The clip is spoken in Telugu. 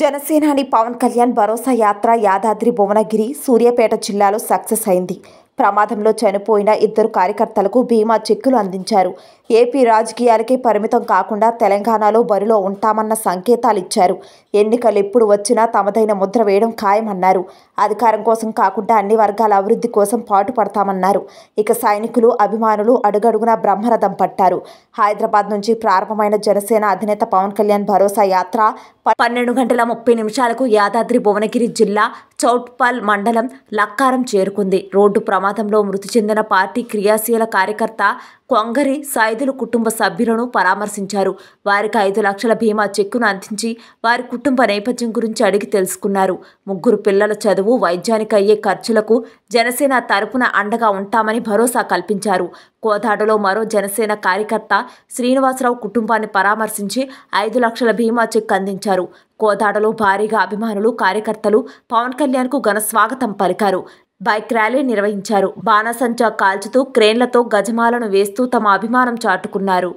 జనసేనాని పవన్ కళ్యాణ్ భరోసా యాత్ర యాదాద్రి భువనగిరి సూర్యాపేట జిల్లాలో సక్సెస్ అయింది ప్రమాదంలో చనిపోయిన ఇద్దరు కార్యకర్తలకు బీమా చెక్కులు అందించారు ఏపీ రాజకీయాలకే పరిమితం కాకుండా తెలంగాణలో బరిలో ఉంటామన్న సంకేతాలు ఇచ్చారు ఎన్నికలు ఎప్పుడు వచ్చినా తమదైన ముద్ర వేయడం ఖాయమన్నారు అధికారం కోసం కాకుండా అన్ని వర్గాల అభివృద్ధి కోసం పాటుపడతామన్నారు ఇక సైనికులు అభిమానులు అడుగడుగునా బ్రహ్మరథం పట్టారు హైదరాబాద్ నుంచి ప్రారంభమైన జనసేన అధినేత పవన్ కళ్యాణ్ భరోసా యాత్ర పన్నెండు గంటల ముప్పై నిమిషాలకు యాదాద్రి భువనగిరి జిల్లా చౌట్పాల్ మండలం లక్కారం చేరుకుంది రోడ్డు ప్రమాదంలో మృతి చెందిన పార్టీ క్రియాశీల కార్యకర్త కొంగరి సైదుల కుటుంబ సభ్యులను పరామర్శించారు వారికి ఐదు లక్షల బీమా చెక్కును అందించి వారి కుటుంబ నేపథ్యం గురించి అడిగి తెలుసుకున్నారు ముగ్గురు పిల్లల చదువు వైద్యానికి అయ్యే ఖర్చులకు జనసేన తరపున అండగా ఉంటామని భరోసా కల్పించారు కోదాడలో మరో జనసేన కార్యకర్త శ్రీనివాసరావు కుటుంబాన్ని పరామర్శించి ఐదు లక్షల బీమా చెక్ అందించారు కోదాడలో భారీగా అభిమానులు కార్యకర్తలు పవన్ కళ్యాణ్కు ఘన స్వాగతం పలికారు బైక్ ర్యాలీ నిర్వహించారు బాణసంచా కాల్చుతూ క్రేన్లతో గజమాలను వేస్తూ తమ అభిమానం చాటుకున్నారు